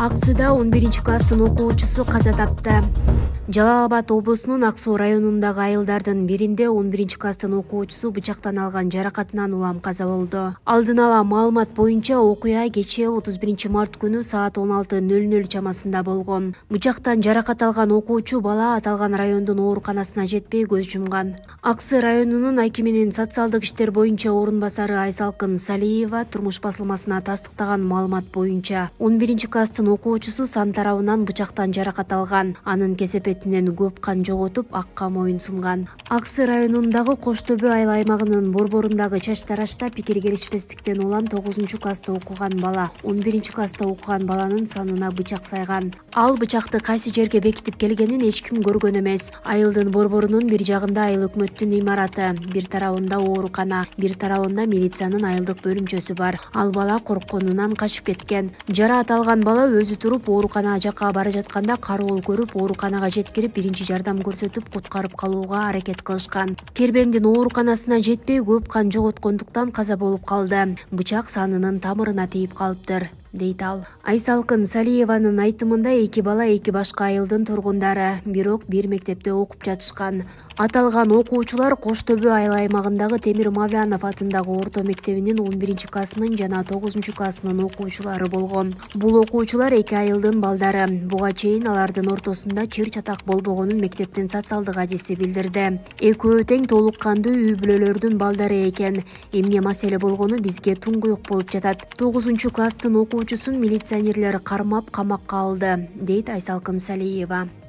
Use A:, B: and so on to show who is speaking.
A: аксыда он биринчи класстын окуучусу каза тапты жалал абад облусунун ак суу районундагы айылдардын биринде он биринчи класстын окуучусу бычактан алган жаракатынан улам каза болду алдын ала маалымат боюнча окуя кечээ отуз биринчи март күнү саат он алты нөл нөл чамасында болгон бычактан жаракат алган окуучу бала аталган райондун ооруканасына жетпей көз жумган аксы районунун акиминин социалдык иштер боюнча орун басары айсалкын салиева турмуш басылмасына тастыктаган маалымат боюнча он биринчи класстын окуучусу сан тарабынан бычактан жаракат алган анын кесепетинен көп кан жоготуп акка моюн сунган ак сы районундагы кош төбө айыл аймагынын борборундагы чач тарашта пикир келишпестиктен улам тогузунчу класста окуган бала он биринчи класста окуган баланын санына бычак сайган ал бычакты кайсы жерге бекитип келгенин эч ким көргөн эмес айылдын борборунун бир жагында айыл өкмөттүн имараты бир тарабында оорукана бир тарабында милициянын айылдык бөлүмчөсү бар ал бала коркконунан качып кеткен жараат алган бала өзү туруп ооруканага жакка бара жатканда кароол көрүп ооруканага жеткирип биринчи жардам көрсөтүп куткарып калууга аракет кылышкан кербендин ооруканасына жетпей көп кан жоготкондуктан каза болуп калды бычак санынын тамырына тийип калыптыр дейт ал айсалкын салиеванын айтымында эки бала эки башка айылдын тургундары бирок бир мектепте окуп жатышкан аталган окуучулар кош төбө айыл аймагындагы темир мавлянов атындагы орто мектебинин он биринчи классынын жана тогузунчу классынын окуучулары болгон бул окуучулар эки айылдын балдары буга чейин алардын ортосунда чыр чатак болбогонун мектептин социалдык адиси билдирди экөө тең толук кандуу үй бүлөлөрдүн балдары экен эмне маселе болгону бизге туңгуюк болуп жатат тогузунчу класстын окуу жолоочусун милиционерлер қармап қамаққа алды дейт Айсалқын сәлиева